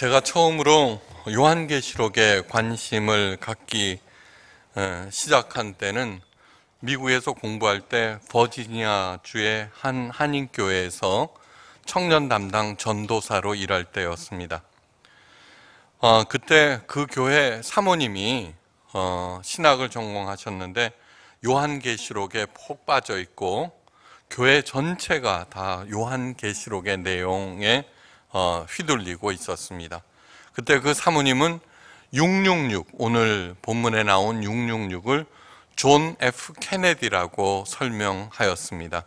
제가 처음으로 요한계시록에 관심을 갖기 어, 시작한 때는 미국에서 공부할 때 버지니아 주의 한 한인교회에서 청년 담당 전도사로 일할 때였습니다. 어, 그때 그 교회 사모님이 어, 신학을 전공하셨는데 요한계시록에 폭 빠져 있고 교회 전체가 다 요한계시록의 내용에 어, 휘둘리고 있었습니다. 그때 그 사모님은 666 오늘 본문에 나온 666을 존 F 케네디라고 설명하였습니다.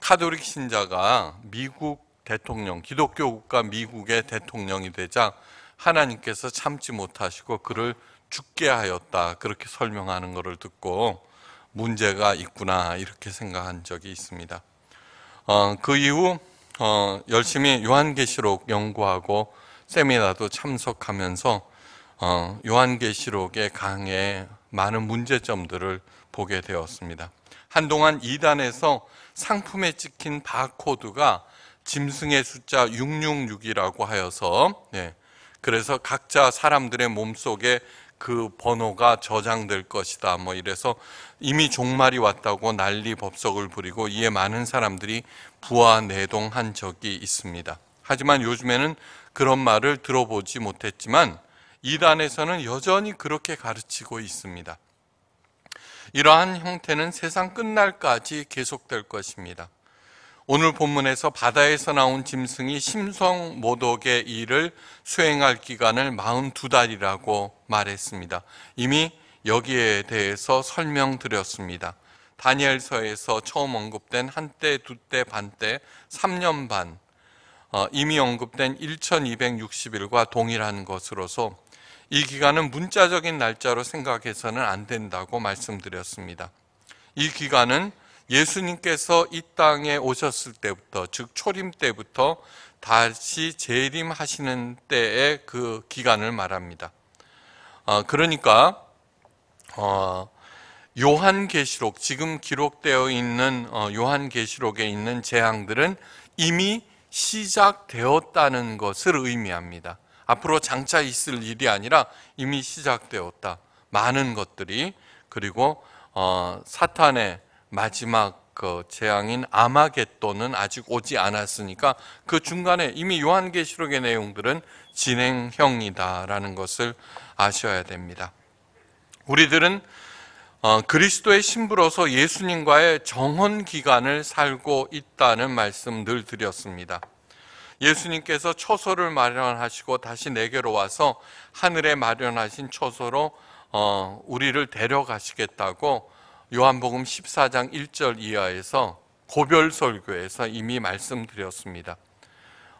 카톨릭 신자가 미국 대통령 기독교 국가 미국의 대통령이 되자 하나님께서 참지 못하시고 그를 죽게 하였다 그렇게 설명하는 것을 듣고 문제가 있구나 이렇게 생각한 적이 있습니다. 어, 그 이후 어, 열심히 요한계시록 연구하고 세미나도 참석하면서 어, 요한계시록의 강의 많은 문제점들을 보게 되었습니다. 한동안 2단에서 상품에 찍힌 바코드가 짐승의 숫자 666이라고 하여서 예, 그래서 각자 사람들의 몸속에 그 번호가 저장될 것이다. 뭐 이래서 이미 종말이 왔다고 난리 법석을 부리고 이에 많은 사람들이 부와 내동한 적이 있습니다. 하지만 요즘에는 그런 말을 들어보지 못했지만 이단에서는 여전히 그렇게 가르치고 있습니다. 이러한 형태는 세상 끝날까지 계속될 것입니다. 오늘 본문에서 바다에서 나온 짐승이 심성 모독의 일을 수행할 기간을 42달이라고 말했습니다. 이미 여기에 대해서 설명드렸습니다. 다니엘서에서 처음 언급된 한때, 두때, 반때, 3년 반 어, 이미 언급된 1260일과 동일한 것으로서 이 기간은 문자적인 날짜로 생각해서는 안 된다고 말씀드렸습니다. 이 기간은 예수님께서 이 땅에 오셨을 때부터 즉 초림 때부터 다시 재림하시는 때의 그 기간을 말합니다. 어, 그러니까 어, 요한계시록 지금 기록되어 있는 어, 요한계시록에 있는 재앙들은 이미 시작되었다는 것을 의미합니다. 앞으로 장차 있을 일이 아니라 이미 시작되었다. 많은 것들이 그리고 사탄의 마지막 그 재앙인 아마겟돈은 아직 오지 않았으니까 그 중간에 이미 요한계시록의 내용들은 진행형이다라는 것을 아셔야 됩니다. 우리들은 어, 그리스도의 신부로서 예수님과의 정혼 기간을 살고 있다는 말씀 늘 드렸습니다. 예수님께서 처소를 마련하시고 다시 내게로 와서 하늘에 마련하신 처소로 어, 우리를 데려가시겠다고 요한복음 14장 1절 이하에서 고별설교에서 이미 말씀드렸습니다.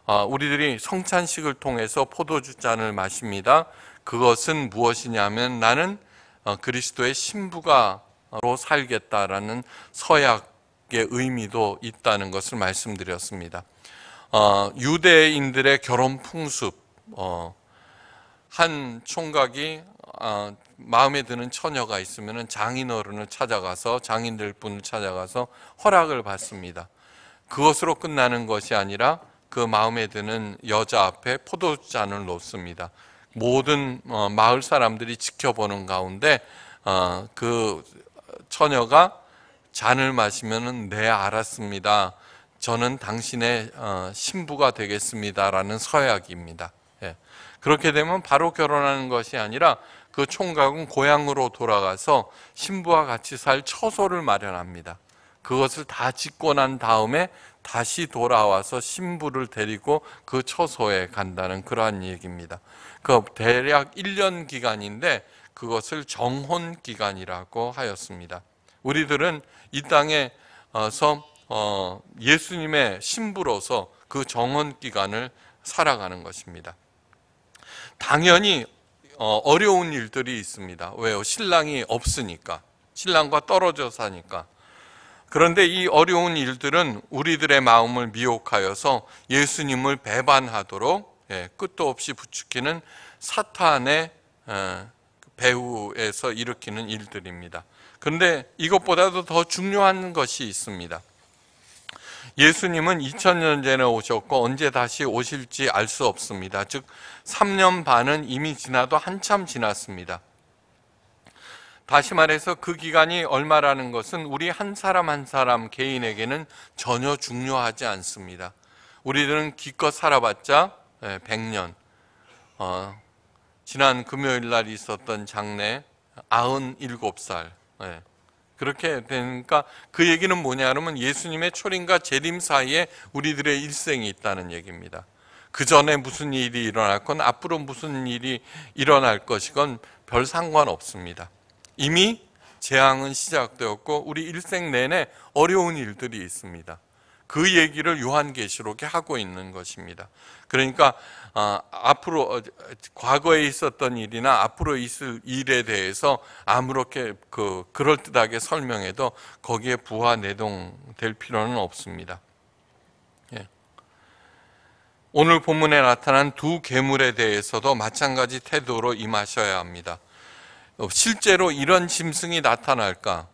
아, 우리들이 성찬식을 통해서 포도주 잔을 마십니다. 그것은 무엇이냐면 나는 어, 그리스도의 신부가로 살겠다라는 서약의 의미도 있다는 것을 말씀드렸습니다. 어, 유대인들의 결혼 풍습, 어, 한 총각이 마음에 드는 처녀가 있으면 장인어른을 찾아가서 장인들 분을 찾아가서 허락을 받습니다. 그것으로 끝나는 것이 아니라 그 마음에 드는 여자 앞에 포도잔을 놓습니다. 모든 어, 마을 사람들이 지켜보는 가운데 어, 그 처녀가 잔을 마시면네 알았습니다. 저는 당신의 어, 신부가 되겠습니다라는 서약입니다. 예. 그렇게 되면 바로 결혼하는 것이 아니라 그 총각은 고향으로 돌아가서 신부와 같이 살 처소를 마련합니다. 그것을 다 짓고 난 다음에 다시 돌아와서 신부를 데리고 그 처소에 간다는 그러한 얘기입니다. 그 대략 1년 기간인데 그것을 정혼 기간이라고 하였습니다. 우리들은 이 땅에서 어, 예수님의 신부로서 그 정혼 기간을 살아가는 것입니다. 당연히 어, 어려운 일들이 있습니다. 왜요? 신랑이 없으니까. 신랑과 떨어져 사니까. 그런데 이 어려운 일들은 우리들의 마음을 미혹하여서 예수님을 배반하도록 예, 끝도 없이 부추기는 사탄의 어, 배후에서 일으키는 일들입니다. 그런데 이것보다도 더 중요한 것이 있습니다. 예수님은 2000년 전에 오셨고 언제 다시 오실지 알 수 없습니다. 즉 3년 반은 이미 지나도 한참 지났습니다. 다시 말해서 그 기간이 얼마라는 것은 우리 한 사람 한 사람 개인에게는 전혀 중요하지 않습니다. 우리들은 기껏 살아봤자 100년. 예, 어, 지난 금요일 날 있었던 장례 97살. 예. 그렇게 되니까 그러니까 그 얘기는 뭐냐 하면 예수님의 초림과 재림 사이에 우리들의 일생이 있다는 얘기입니다. 그 전에 무슨 일이 일어났건 앞으로 무슨 일이 일어날 것이건 별 상관 없습니다. 이미 재앙은 시작되었고 우리 일생 내내 어려운 일들이 있습니다. 그 얘기를 요한계시록에 하고 있는 것입니다. 그러니까 아, 앞으로 어, 과거에 있었던 일이나 앞으로 있을 일에 대해서 아무렇게 그 그럴듯하게 설명해도 거기에 부화 내동될 필요는 없습니다. 예. 오늘 본문에 나타난 두 괴물에 대해서도 마찬가지 태도로 임하셔야 합니다. 어, 실제로 이런 짐승이 나타날까?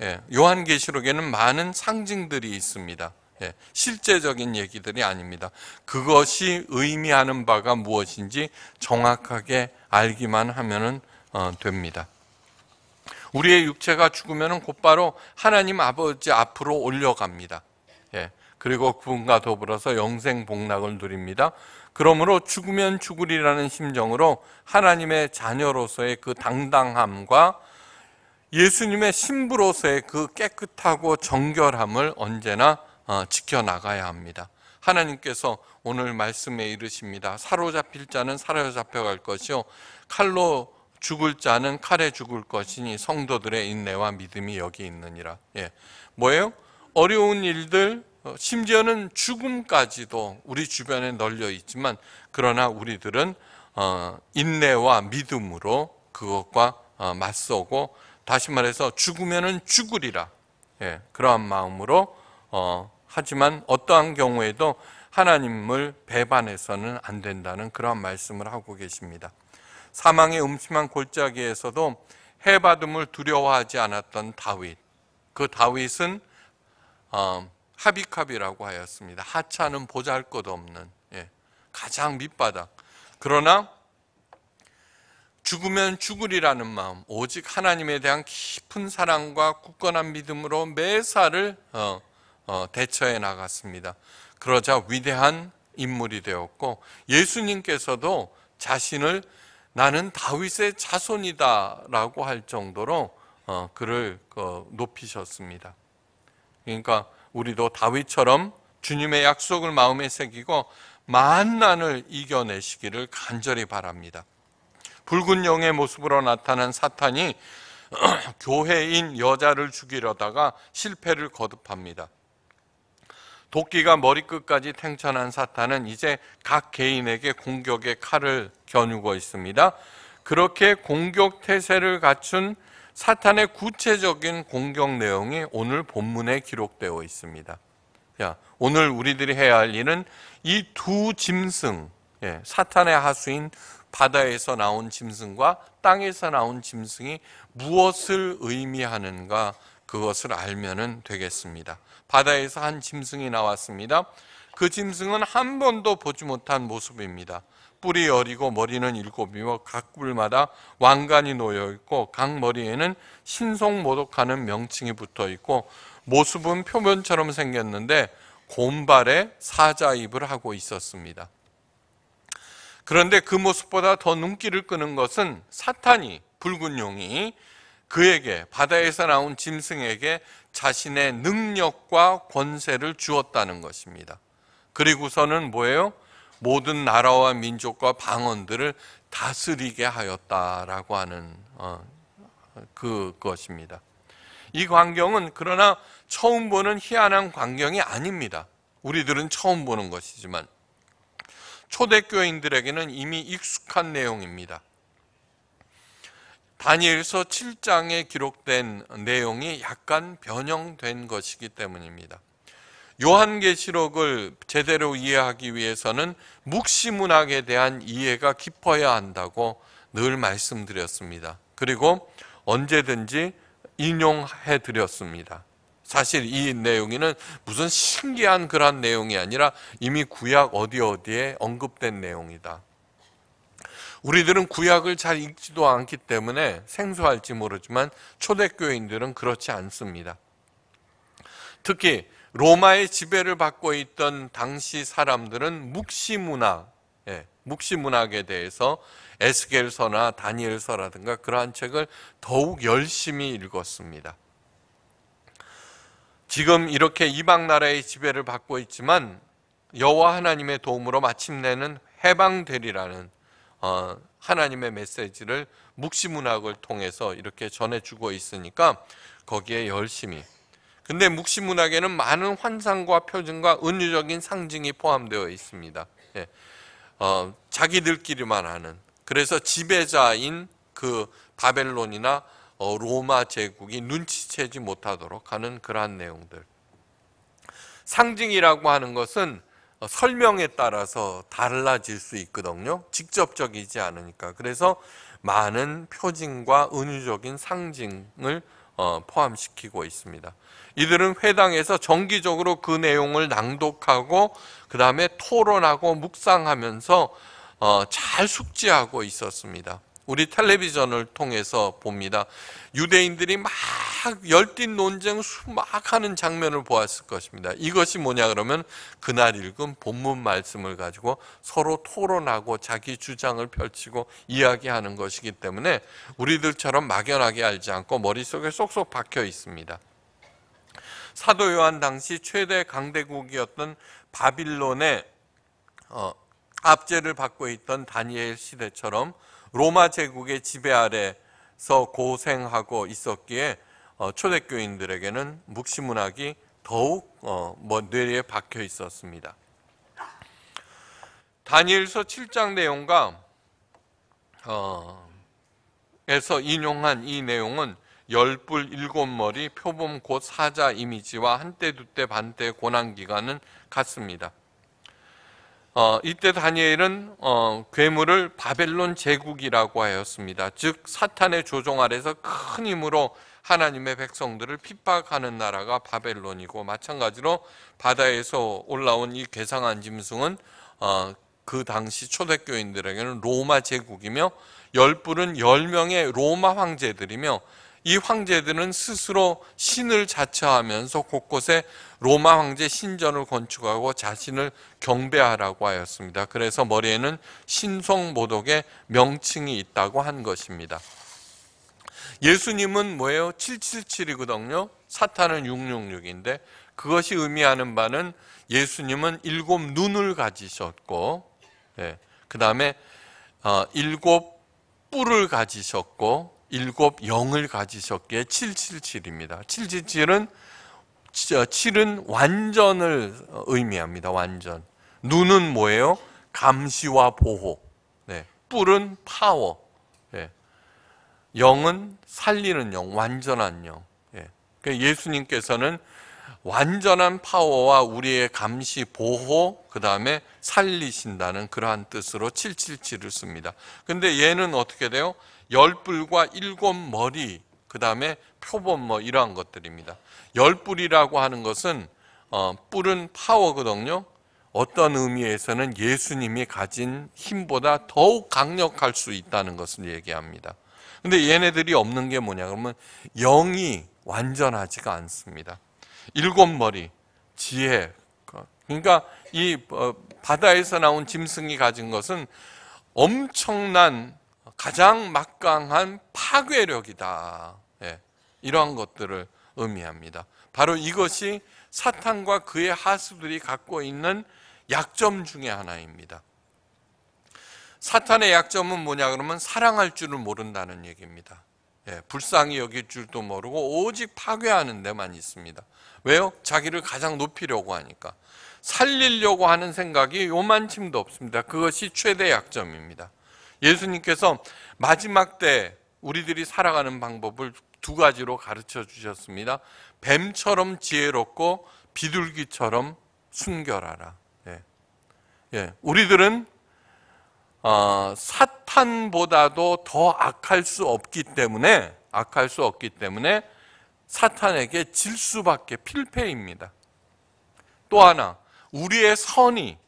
예. 요한계시록에는 많은 상징들이 있습니다. 예, 실제적인 얘기들이 아닙니다. 그것이 의미하는 바가 무엇인지 정확하게 알기만 하면은 어, 됩니다. 우리의 육체가 죽으면 곧바로 하나님 아버지 앞으로 올려갑니다. 예, 그리고 그분과 더불어서 영생 복락을 누립니다. 그러므로 죽으면 죽으리라는 심정으로 하나님의 자녀로서의 그 당당함과 예수님의 신부로서의 그 깨끗하고 정결함을 언제나 어, 지켜나가야 합니다. 하나님께서 오늘 말씀에 이르십니다. 사로잡힐 자는 사로잡혀갈 것이요. 칼로 죽을 자는 칼에 죽을 것이니 성도들의 인내와 믿음이 여기 있느니라. 예. 뭐예요? 어려운 일들, 어, 심지어는 죽음까지도 우리 주변에 널려 있지만, 그러나 우리들은 어, 인내와 믿음으로 그것과 맞서고, 다시 말해서 죽으면 죽으리라. 예. 그러한 마음으로 하지만 어떠한 경우에도 하나님을 배반해서는 안 된다는 그러한 말씀을 하고 계십니다. 사망의 음침한 골짜기에서도 해받음을 두려워하지 않았던 다윗. 그 다윗은 어, 하비캅이라고 하였습니다. 하찮은 보잘것없는 예, 가장 밑바닥. 그러나 죽으면 죽으리라는 마음, 오직 하나님에 대한 깊은 사랑과 굳건한 믿음으로 매사를 어, 어, 대처해 나갔습니다. 그러자 위대한 인물이 되었고 예수님께서도 자신을 나는 다윗의 자손이다라고 할 정도로 어, 그를 그, 높이셨습니다. 그러니까 우리도 다윗처럼 주님의 약속을 마음에 새기고 만난을 이겨내시기를 간절히 바랍니다. 붉은 영의 모습으로 나타난 사탄이 교회인 여자를 죽이려다가 실패를 거듭합니다. 도끼가 머리끝까지 탱천한 사탄은 이제 각 개인에게 공격의 칼을 겨누고 있습니다. 그렇게 공격 태세를 갖춘 사탄의 구체적인 공격 내용이 오늘 본문에 기록되어 있습니다. 야, 오늘 우리들이 해야 할 일은 이 두 짐승, 예, 사탄의 하수인 바다에서 나온 짐승과 땅에서 나온 짐승이 무엇을 의미하는가 그것을 알면 되겠습니다. 바다에서 한 짐승이 나왔습니다. 그 짐승은 한 번도 보지 못한 모습입니다. 뿔이 어리고 머리는 일곱이며 각 뿔마다 왕관이 놓여 있고 각 머리에는 신속모독하는 명칭이 붙어 있고 모습은 표면처럼 생겼는데 곰발에 사자 입을 하고 있었습니다. 그런데 그 모습보다 더 눈길을 끄는 것은 사탄이 붉은 용이 그에게 바다에서 나온 짐승에게 자신의 능력과 권세를 주었다는 것입니다. 그리고서는 뭐예요? 모든 나라와 민족과 방언들을 다스리게 하였다라고 하는 어, 그것입니다. 이 광경은 그러나 처음 보는 희한한 광경이 아닙니다. 우리들은 처음 보는 것이지만 초대교인들에게는 이미 익숙한 내용입니다. 다니엘서 7장에 기록된 내용이 약간 변형된 것이기 때문입니다. 요한계시록을 제대로 이해하기 위해서는 묵시문학에 대한 이해가 깊어야 한다고 늘 말씀드렸습니다. 그리고 언제든지 인용해 드렸습니다. 사실 이 내용에는 무슨 신기한 그런 내용이 아니라 이미 구약 어디 어디에 언급된 내용이다. 우리들은 구약을 잘 읽지도 않기 때문에 생소할지 모르지만 초대교인들은 그렇지 않습니다. 특히 로마의 지배를 받고 있던 당시 사람들은 묵시 문화, 예, 묵시 문학에 대해서 에스겔서나 다니엘서라든가 그러한 책을 더욱 열심히 읽었습니다. 지금 이렇게 이방 나라의 지배를 받고 있지만 여호와 하나님의 도움으로 마침내는 해방되리라는 어, 하나님의 메시지를 묵시문학을 통해서 이렇게 전해주고 있으니까 거기에 열심히 근데 묵시문학에는 많은 환상과 표준과 은유적인 상징이 포함되어 있습니다 예. 어, 자기들끼리만 하는 그래서 지배자인 그 바벨론이나 어, 로마 제국이 눈치채지 못하도록 하는 그러한 내용들 상징이라고 하는 것은 어, 설명에 따라서 달라질 수 있거든요. 직접적이지 않으니까. 그래서 많은 표징과 은유적인 상징을 어, 포함시키고 있습니다. 이들은 회당에서 정기적으로 그 내용을 낭독하고 그 다음에 토론하고 묵상하면서 어, 잘 숙지하고 있었습니다. 우리 텔레비전을 통해서 봅니다. 유대인들이 막 열띤 논쟁 수막 하는 장면을 보았을 것입니다. 이것이 뭐냐 그러면 그날 읽은 본문 말씀을 가지고 서로 토론하고 자기 주장을 펼치고 이야기하는 것이기 때문에 우리들처럼 막연하게 알지 않고 머릿속에 쏙쏙 박혀 있습니다. 사도 요한 당시 최대 강대국이었던 바빌론의 어, 압제를 받고 있던 다니엘 시대처럼 로마 제국의 지배 아래서 고생하고 있었기에 어, 초대교인들에게는 묵시문학이 더욱 어, 뇌리에 박혀 있었습니다. 다니엘서 7장 내용과 어, 에서 인용한 이 내용은 열불 일곱머리 표범 곧 사자 이미지와 한때 두 때 반 때 고난 기간은 같습니다. 어, 이때 다니엘은 어, 괴물을 바벨론 제국이라고 하였습니다. 즉 사탄의 조종 아래서 큰 힘으로 하나님의 백성들을 핍박하는 나라가 바벨론이고 마찬가지로 바다에서 올라온 이 괴상한 짐승은 어, 그 당시 초대교인들에게는 로마 제국이며 열불은 열명의 로마 황제들이며 이 황제들은 스스로 신을 자처하면서 곳곳에 로마 황제 신전을 건축하고 자신을 경배하라고 하였습니다. 그래서 머리에는 신성모독의 명칭이 있다고 한 것입니다. 예수님은 뭐예요? 777이거든요. 사탄은 666인데 그것이 의미하는 바는 예수님은 일곱 눈을 가지셨고, 예, 그 다음에 어, 일곱 뿔을 가지셨고, 일곱 영을 가지셨기에 777입니다. 777은 7은 완전을 어, 의미합니다. 완전. 눈은 뭐예요? 감시와 보호. 네. 뿔은 파워. 네. 영은 살리는 영, 완전한 영. 네. 그러니까 예수님께서는 완전한 파워와 우리의 감시, 보호, 그 다음에 살리신다는 그러한 뜻으로 777을 씁니다. 근데 얘는 어떻게 돼요? 열불과 일곱 머리, 그 다음에 표범 뭐 이러한 것들입니다. 열불이라고 하는 것은 어, 뿔은 파워거든요. 어떤 의미에서는 예수님이 가진 힘보다 더욱 강력할 수 있다는 것을 얘기합니다. 근데 얘네들이 없는 게 뭐냐 그러면 영이 완전하지가 않습니다. 일곱 머리, 지혜. 그, 그러니까 이 어, 바다에서 나온 짐승이 가진 것은 엄청난 가장 막강한 파괴력이다. 예, 이러한 것들을 의미합니다. 바로 이것이 사탄과 그의 하수들이 갖고 있는 약점 중의 하나입니다. 사탄의 약점은 뭐냐 그러면 사랑할 줄을 모른다는 얘기입니다. 예, 불쌍히 여길 줄도 모르고 오직 파괴하는 데만 있습니다. 왜요? 자기를 가장 높이려고 하니까. 살리려고 하는 생각이 요만침도 없습니다. 그것이 최대 약점입니다. 예수님께서 마지막 때 우리들이 살아가는 방법을 두 가지로 가르쳐 주셨습니다. 뱀처럼 지혜롭고 비둘기처럼 순결하라. 예. 예. 우리들은 어, 사탄보다도 더 악할 수 없기 때문에 악할 수 없기 때문에 사탄에게 질 수밖에 필패입니다. 또 하나 우리의 선이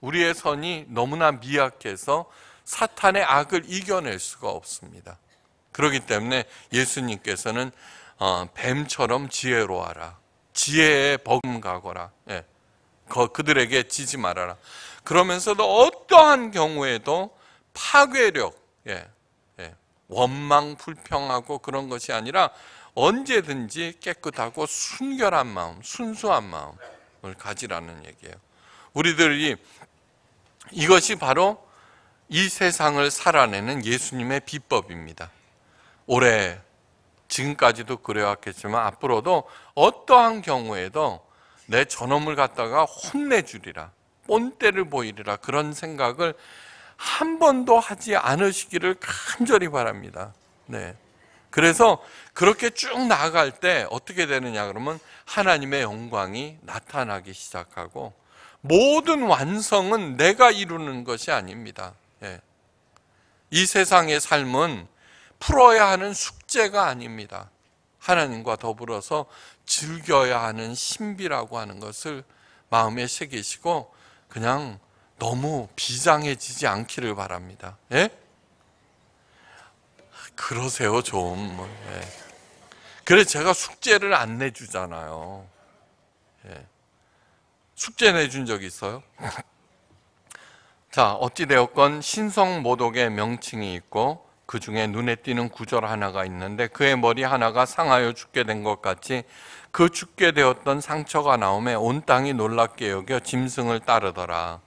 우리의 선이 너무나 미약해서 사탄의 악을 이겨낼 수가 없습니다. 그렇기 때문에 예수님께서는 어, 뱀처럼 지혜로하라. 지혜에 버가거라 예. 그들에게 지지 말아라. 그러면서도 어떠한 경우에도 파괴력, 예. 예. 원망, 불평하고 그런 것이 아니라 언제든지 깨끗하고 순결한 마음, 순수한 마음을 가지라는 얘기예요. 우리들이 이것이 바로 이 세상을 살아내는 예수님의 비법입니다. 올해 지금까지도 그래왔겠지만 앞으로도 어떠한 경우에도 내 저놈을 갖다가 혼내주리라 꼰대를 보이리라 그런 생각을 한 번도 하지 않으시기를 간절히 바랍니다. 네. 그래서 그렇게 쭉 나아갈 때 어떻게 되느냐 그러면 하나님의 영광이 나타나기 시작하고 모든 완성은 내가 이루는 것이 아닙니다. 이 세상의 삶은 풀어야 하는 숙제가 아닙니다. 하나님과 더불어서 즐겨야 하는 신비라고 하는 것을 마음에 새기시고 그냥 너무 비장해지지 않기를 바랍니다. 예? 그러세요, 좀. 예. 그래, 제가 숙제를 안 내주잖아요. 예. 숙제 내준 적 있어요? 자, 어찌되었건 신성 모독의 명칭이 있고 그 중에 눈에 띄는 구절 하나가 있는데 그의 머리 하나가 상하여 죽게 된 것 같이 그 죽게 되었던 상처가 나오며온 땅이 놀랍게 여겨 짐승을 따르더라.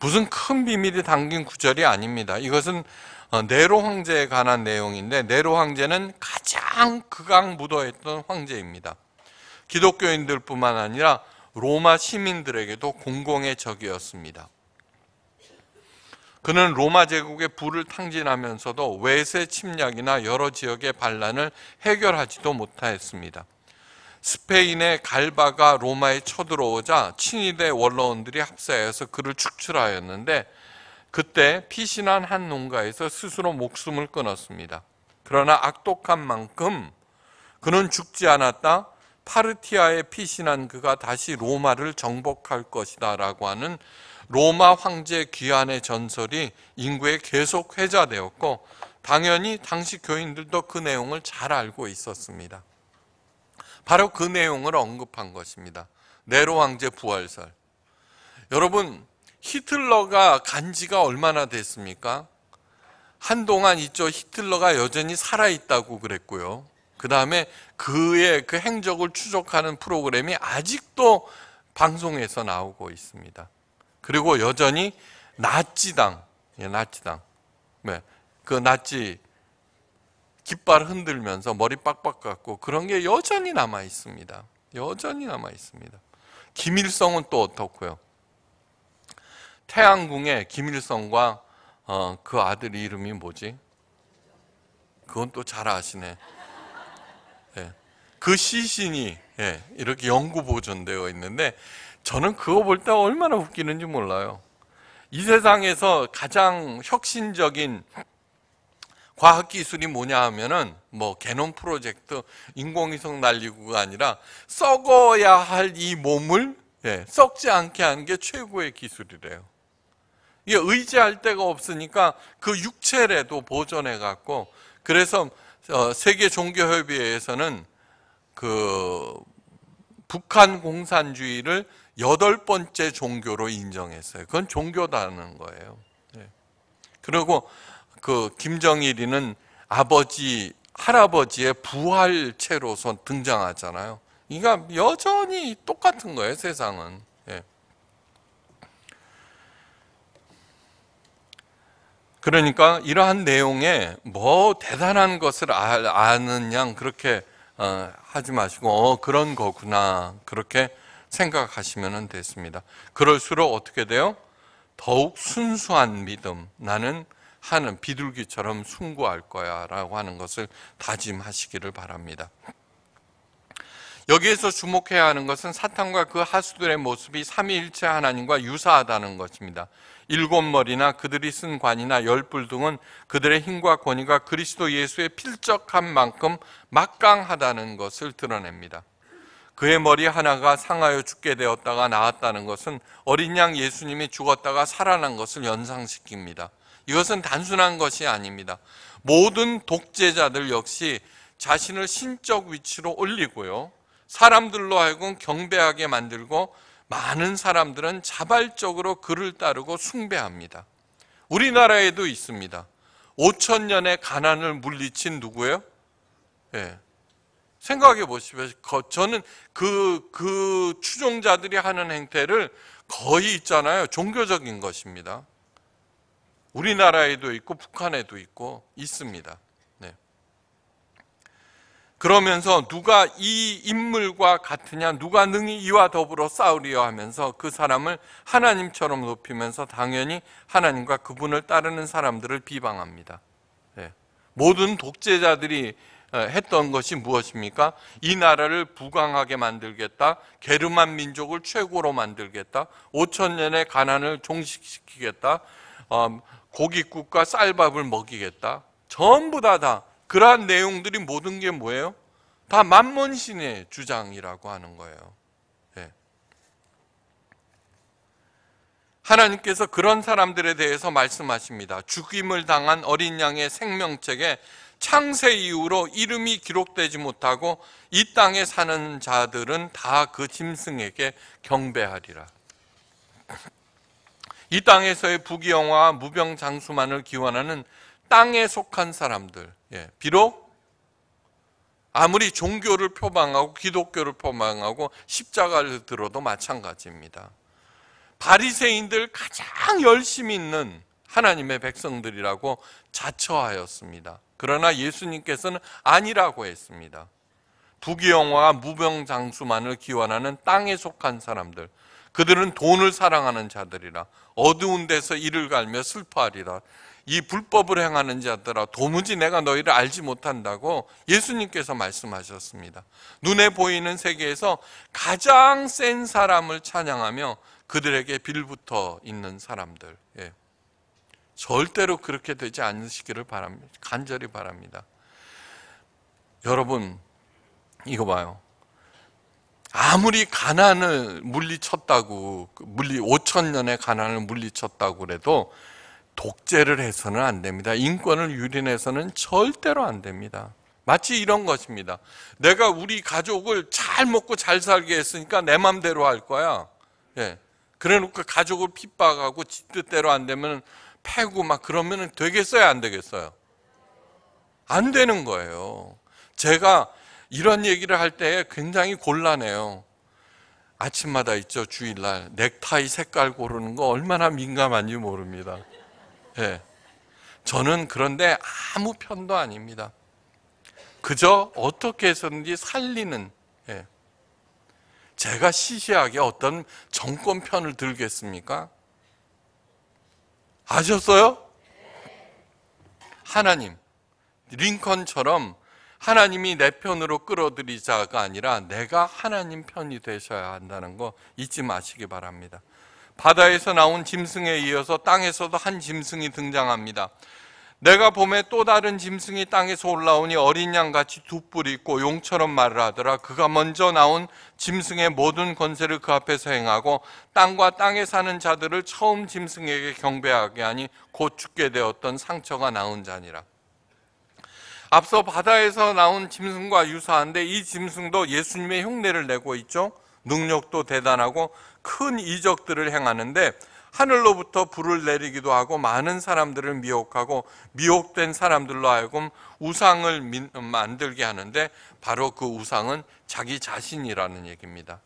무슨 큰 비밀이 담긴 구절이 아닙니다. 이것은 어, 네로 황제에 관한 내용인데 네로 황제는 가장 극악 무도했던 황제입니다. 기독교인들뿐만 아니라 로마 시민들에게도 공공의 적이었습니다. 그는 로마 제국의 부를 탕진하면서도 외세 침략이나 여러 지역의 반란을 해결하지도 못하였습니다. 스페인의 갈바가 로마에 쳐들어오자 친위대 원로원들이 합사해서 그를 축출하였는데 그때 피신한 한 농가에서 스스로 목숨을 끊었습니다. 그러나 악독한 만큼 그는 죽지 않았다. 파르티아에 피신한 그가 다시 로마를 정복할 것이다 라고 하는 로마 황제 귀환의 전설이 인구에 계속 회자되었고 당연히 당시 교인들도 그 내용을 잘 알고 있었습니다. 바로 그 내용을 언급한 것입니다. 네로 황제 부활설. 여러분, 히틀러가 간 지가 얼마나 됐습니까? 한동안 있죠. 히틀러가 여전히 살아있다고 그랬고요. 그 다음에 그의 그 행적을 추적하는 프로그램이 아직도 방송에서 나오고 있습니다. 그리고 여전히 나치당, 예, 나치당. 네, 그 나치 깃발 흔들면서 머리 빡빡 깎고 그런 게 여전히 남아 있습니다. 여전히 남아 있습니다. 김일성은 또 어떻고요? 태양궁에 김일성과 어, 그 아들 이름이 뭐지? 그건 또 잘 아시네. 예. 그 시신이 예, 이렇게 영구 보존되어 있는데 저는 그거 볼 때 얼마나 웃기는지 몰라요. 이 세상에서 가장 혁신적인 과학 기술이 뭐냐 하면은 뭐 개놈 프로젝트, 인공위성 날리고가 아니라 썩어야 할 이 몸을 예, 썩지 않게 하는 게 최고의 기술이래요. 이게 의지할 데가 없으니까 그 육체라도 보존해 갖고 그래서 어, 세계 종교 협의회에서는 그 북한 공산주의를 여덟 번째 종교로 인정했어요. 그건 종교다는 거예요. 네. 그리고 그 김정일이는 아버지, 할아버지의 부활체로서 등장하잖아요. 그러니까 여전히 똑같은 거예요, 세상은. 네. 그러니까 이러한 내용에 뭐 대단한 것을 아, 아는 양 그렇게 어, 하지 마시고 어, 그런 거구나 그렇게 생각하시면 됐습니다. 그럴수록 어떻게 돼요? 더욱 순수한 믿음, 나는 하는 비둘기처럼 숭고할 거야 라고 하는 것을 다짐하시기를 바랍니다. 여기에서 주목해야 하는 것은 사탄과 그 하수들의 모습이 삼위일체 하나님과 유사하다는 것입니다. 일곱 머리나 그들이 쓴 관이나 열불 등은 그들의 힘과 권위가 그리스도 예수의 필적한 만큼 막강하다는 것을 드러냅니다. 그의 머리 하나가 상하여 죽게 되었다가 나았다는 것은 어린 양 예수님이 죽었다가 살아난 것을 연상시킵니다. 이것은 단순한 것이 아닙니다. 모든 독재자들 역시 자신을 신적 위치로 올리고요. 사람들로 하여금 경배하게 만들고 많은 사람들은 자발적으로 그를 따르고 숭배합니다. 우리나라에도 있습니다. 5천 년의 가난을 물리친 누구예요? 예, 생각해 보십시오. 저는 그, 그 추종자들이 하는 행태를 거의 있잖아요. 종교적인 것입니다. 우리나라에도 있고 북한에도 있고 있습니다. 네. 그러면서 누가 이 인물과 같으냐, 누가 능히 이와 더불어 싸우리요 하면서 그 사람을 하나님처럼 높이면서 당연히 하나님과 그분을 따르는 사람들을 비방합니다. 네. 모든 독재자들이 어, 했던 것이 무엇입니까? 이 나라를 부강하게 만들겠다. 게르만 민족을 최고로 만들겠다. 5천 년의 가난을 종식시키겠다. 어, 고깃국과 쌀밥을 먹이겠다. 전부 다 다 그러한 내용들이 모든 게 뭐예요? 다 만몬신의 주장이라고 하는 거예요. 예. 하나님께서 그런 사람들에 대해서 말씀하십니다. 죽임을 당한 어린 양의 생명책에 창세 이후로 이름이 기록되지 못하고 이 땅에 사는 자들은 다 그 짐승에게 경배하리라. 이 땅에서의 부귀영화와 무병장수만을 기원하는 땅에 속한 사람들, 예, 비록 아무리 종교를 표방하고 기독교를 표방하고 십자가를 들어도 마찬가지입니다. 바리새인들 가장 열심히 있는 하나님의 백성들이라고 자처하였습니다. 그러나 예수님께서는 아니라고 했습니다. 부귀영화와 무병장수만을 기원하는 땅에 속한 사람들, 그들은 돈을 사랑하는 자들이라 어두운 데서 이를 갈며 슬퍼하리라 이 불법을 행하는 자들아 도무지 내가 너희를 알지 못한다고 예수님께서 말씀하셨습니다. 눈에 보이는 세계에서 가장 센 사람을 찬양하며 그들에게 빌붙어 있는 사람들. 예. 절대로 그렇게 되지 않으시기를 바랍니다. 간절히 바랍니다. 여러분, 이거 봐요. 아무리 가난을 물리쳤다고, 그 물리, 5천 년의 가난을 물리쳤다고 그래도 독재를 해서는 안 됩니다. 인권을 유린해서는 절대로 안 됩니다. 마치 이런 것입니다. 내가 우리 가족을 잘 먹고 잘 살게 했으니까 내 맘대로 할 거야. 예. 그래 놓고 가족을 핍박하고 지 뜻대로 안 되면 패고 막 그러면 되겠어요? 안 되겠어요? 안 되는 거예요. 제가 이런 얘기를 할 때 굉장히 곤란해요. 아침마다 있죠, 주일날. 넥타이 색깔 고르는 거 얼마나 민감한지 모릅니다. 예. 네. 저는 그런데 아무 편도 아닙니다. 그저 어떻게 해서든지 살리는, 예. 제가 시시하게 어떤 정권 편을 들겠습니까? 아셨어요? 하나님, 링컨처럼 하나님이 내 편으로 끌어들이자가 아니라 내가 하나님 편이 되셔야 한다는 거 잊지 마시기 바랍니다. 바다에서 나온 짐승에 이어서 땅에서도 한 짐승이 등장합니다. 내가 봄에 또 다른 짐승이 땅에서 올라오니 어린 양같이 두 뿔이 있고 용처럼 말을 하더라 그가 먼저 나온 짐승의 모든 권세를 그 앞에서 행하고 땅과 땅에 사는 자들을 처음 짐승에게 경배하게 하니 곧 죽게 되었던 상처가 나온 자니라 앞서 바다에서 나온 짐승과 유사한데 이 짐승도 예수님의 흉내를 내고 있죠 능력도 대단하고 큰 이적들을 행하는데 하늘로부터 불을 내리기도 하고 많은 사람들을 미혹하고 미혹된 사람들로 하여금 우상을 음, 만들게 하는데 바로 그 우상은 자기 자신이라는 얘기입니다.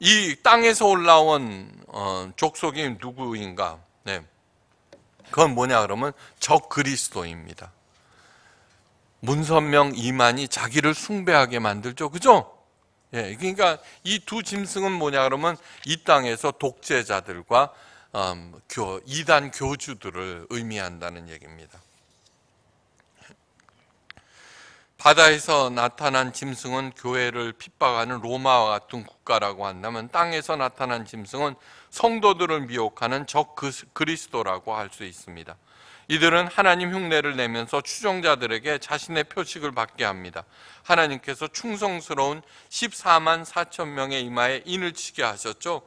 이 땅에서 올라온 어, 족속이 누구인가? 네. 그건 뭐냐 그러면 적 그리스도입니다. 문선명 이만이 자기를 숭배하게 만들죠. 그죠? 예, 그러니까 이 두 짐승은 뭐냐 그러면 이 땅에서 독재자들과 음, 교, 이단 교주들을 의미한다는 얘기입니다. 바다에서 나타난 짐승은 교회를 핍박하는 로마와 같은 국가라고 한다면 땅에서 나타난 짐승은 성도들을 미혹하는 적 그리스도라고 할 수 있습니다. 이들은 하나님 흉내를 내면서 추종자들에게 자신의 표식을 받게 합니다. 하나님께서 충성스러운 14만 4천 명의 이마에 인을 치게 하셨죠.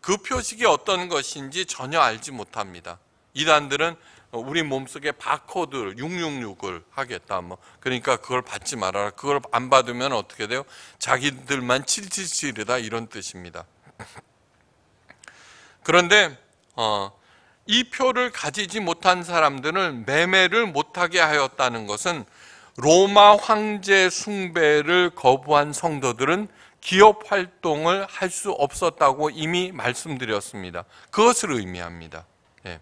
그 표식이 어떤 것인지 전혀 알지 못합니다. 이단들은 우리 몸속에 바코드 666을 하겠다. 뭐 그러니까 그걸 받지 말아라. 그걸 안 받으면 어떻게 돼요? 자기들만 777이다 이런 뜻입니다. 그런데 어이 표를 가지지 못한 사람들을 매매를 못하게 하였다는 것은 로마 황제 숭배를 거부한 성도들은 기업 활동을 할 수 없었다고 이미 말씀드렸습니다. 그것을 의미합니다. 예.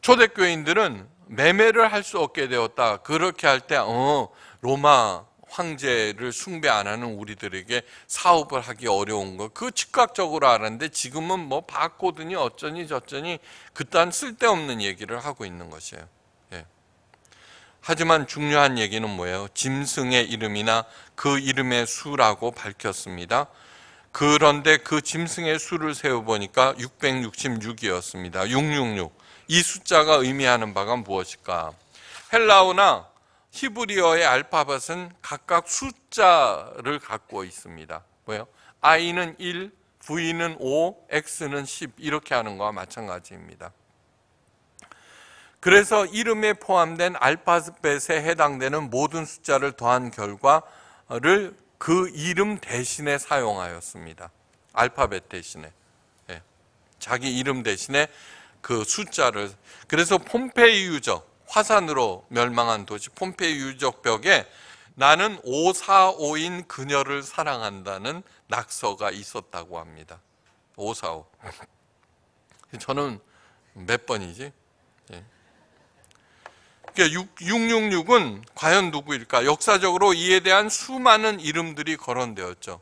초대교인들은 매매를 할 수 없게 되었다. 그렇게 할 때, 어, 로마 황제를 숭배 안 하는 우리들에게 사업을 하기 어려운 거그 즉각적으로 알았는데 지금은 뭐 바꾸더니 어쩌니 저쩌니 그딴 쓸데없는 얘기를 하고 있는 것이에요. 예. 하지만 중요한 얘기는 뭐예요? 짐승의 이름이나 그 이름의 수라고 밝혔습니다. 그런데 그 짐승의 수를 세워보니까 666이었습니다. 666. 이 숫자가 의미하는 바가 무엇일까? 헬라우나 히브리어의 알파벳은 각각 숫자를 갖고 있습니다. 뭐요? I는 1, V는 5, X는 10 이렇게 하는 거와 마찬가지입니다. 그래서 이름에 포함된 알파벳에 해당되는 모든 숫자를 더한 결과를 그 이름 대신에 사용하였습니다. 알파벳 대신에. 예. 자기 이름 대신에 그 숫자를. 그래서 폼페이 유적. 화산으로 멸망한 도시 폼페이 유적벽에 나는 545인 그녀를 사랑한다는 낙서가 있었다고 합니다. 545. 저는 몇 번이지? 666은 예. 그러니까 과연 누구일까? 역사적으로 이에 대한 수많은 이름들이 거론되었죠.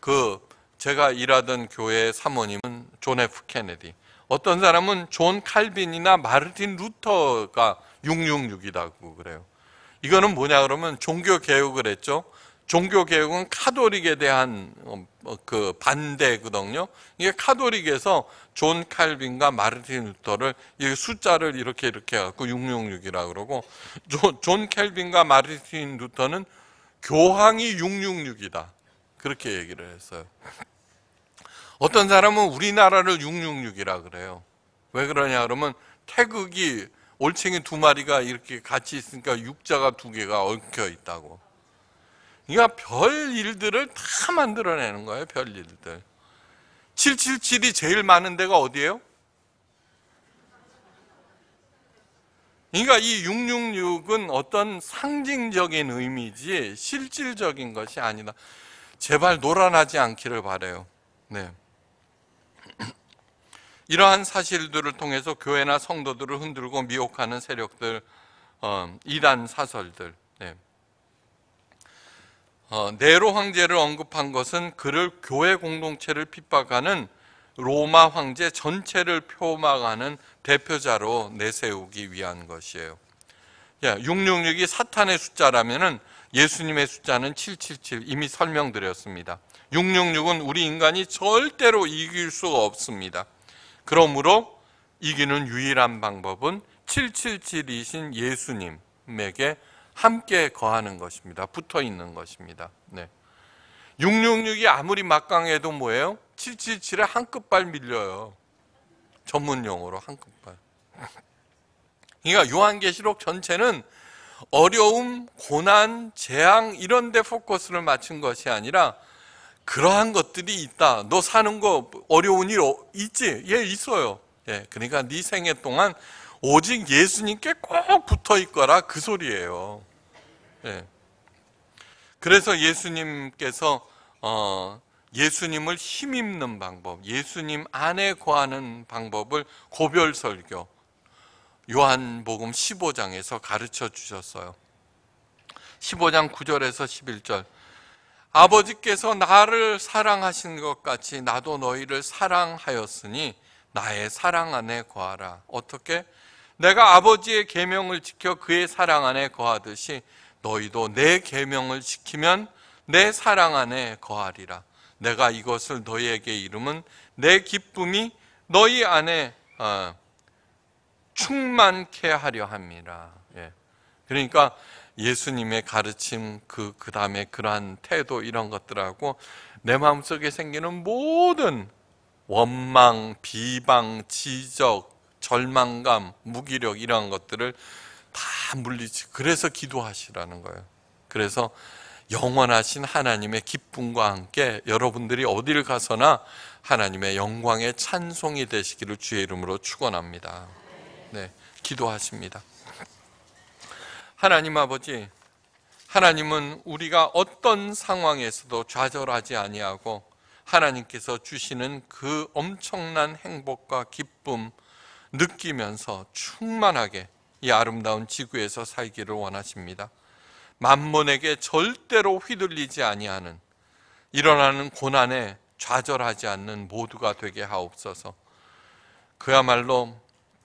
그 제가 일하던 교회 사모님은 존 F 케네디. 어떤 사람은 존 칼빈이나 마르틴 루터가 666이라고 그래요. 이거는 뭐냐 그러면 종교 개혁을 했죠. 종교 개혁은 카톨릭에 대한 어, 어, 그 반대거든요. 이게 카톨릭에서 존 칼빈과 마르틴 루터를 이 숫자를 이렇게 이렇게 갖고 666이라 그러고 존, 존 칼빈과 마르틴 루터는 교황이 666이다. 그렇게 얘기를 했어요. 어떤 사람은 우리나라를 666이라 그래요. 왜 그러냐 그러면 태극이 올챙이 두 마리가 이렇게 같이 있으니까 육자가 두 개가 얽혀 있다고. 그러니까 별 일들을 다 만들어내는 거예요, 별 일들. 777이 제일 많은 데가 어디예요? 그러니까 이 666은 어떤 상징적인 의미지 실질적인 것이 아니다. 제발 노란하지 않기를 바래요. 네. 이러한 사실들을 통해서 교회나 성도들을 흔들고 미혹하는 세력들, 어, 이단 사설들. 네. 어, 네로 황제를 언급한 것은 그를 교회 공동체를 핍박하는 로마 황제 전체를 표막하는 대표자로 내세우기 위한 것이에요. 666이 사탄의 숫자라면은 예수님의 숫자는 777 이미 설명드렸습니다. 666은 우리 인간이 절대로 이길 수가 없습니다. 그러므로 이기는 유일한 방법은 777이신 예수님에게 함께 거하는 것입니다. 붙어 있는 것입니다. 네. 666이 아무리 막강해도 뭐예요? 777에 한 끗발 밀려요. 전문 용어로 한 끗발. 그러니까 요한계시록 전체는 어려움, 고난, 재앙 이런 데 포커스를 맞춘 것이 아니라 그러한 것들이 있다. 너 사는 거 어려운 일 어, 있지? 예, 있어요. 예, 그러니까 네 생애 동안 오직 예수님께 꼭 붙어 있거라 그 소리예요. 예. 그래서 예수님께서 어, 예수님을 힘입는 방법, 예수님 안에 거하는 방법을 고별설교 요한복음 15장에서 가르쳐 주셨어요. 15장 9절에서 11절. 아버지께서 나를 사랑하신 것 같이 나도 너희를 사랑하였으니 나의 사랑 안에 거하라. 어떻게? 내가 아버지의 계명을 지켜 그의 사랑 안에 거하듯이 너희도 내 계명을 지키면 내 사랑 안에 거하리라. 내가 이것을 너희에게 이름은 내 기쁨이 너희 안에 어, 충만케 하려 합니다. 예. 그러니까 예수님의 가르침 그 그다음에 그러한 태도 이런 것들하고 내 마음속에 생기는 모든 원망, 비방, 지적, 절망감, 무기력 이런 것들을 다 물리치. 그래서 기도하시라는 거예요. 그래서 영원하신 하나님의 기쁨과 함께 여러분들이 어디를 가서나 하나님의 영광의 찬송이 되시기를 주의 이름으로 축원합니다. 네, 기도하십니다. 하나님 아버지, 하나님은 우리가 어떤 상황에서도 좌절하지 아니하고 하나님께서 주시는 그 엄청난 행복과 기쁨 느끼면서 충만하게 이 아름다운 지구에서 살기를 원하십니다. 만몬에게 절대로 휘둘리지 아니하는 일어나는 고난에 좌절하지 않는 모두가 되게 하옵소서. 그야말로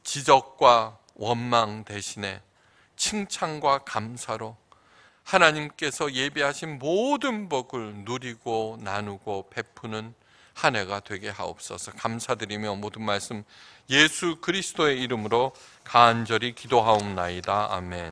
지적과 원망 대신에 칭찬과 감사로 하나님께서 예배하신 모든 복을 누리고 나누고 베푸는 한 해가 되게 하옵소서 감사드리며 모든 말씀 예수 그리스도의 이름으로 간절히 기도하옵나이다. 아멘.